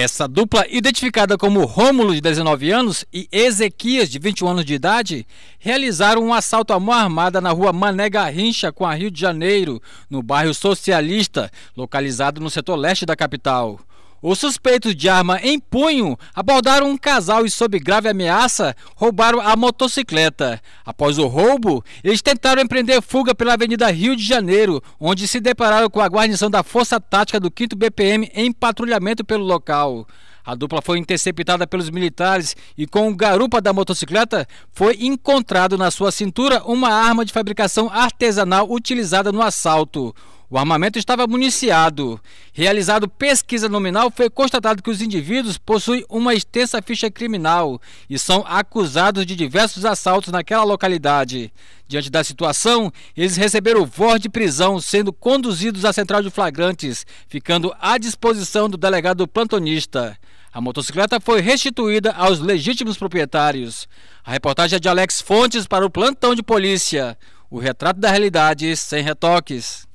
Essa dupla, identificada como Rômulo, de 19 anos, e Ezequias, de 21 anos de idade, realizaram um assalto à mão armada na rua Mané Garrincha, com a Rio de Janeiro, no bairro Socialista, localizado no setor leste da capital. Os suspeitos de arma em punho abordaram um casal e, sob grave ameaça, roubaram a motocicleta. Após o roubo, eles tentaram empreender fuga pela Avenida Rio de Janeiro, onde se depararam com a guarnição da Força Tática do 5 BPM em patrulhamento pelo local. A dupla foi interceptada pelos militares e, com o garupa da motocicleta, foi encontrado na sua cintura uma arma de fabricação artesanal utilizada no assalto. O armamento estava municiado. Realizado pesquisa nominal, foi constatado que os indivíduos possuem uma extensa ficha criminal e são acusados de diversos assaltos naquela localidade. Diante da situação, eles receberam voz de prisão, sendo conduzidos à central de flagrantes, ficando à disposição do delegado plantonista. A motocicleta foi restituída aos legítimos proprietários. A reportagem é de Alex Fontes para o plantão de polícia. O retrato da realidade sem retoques.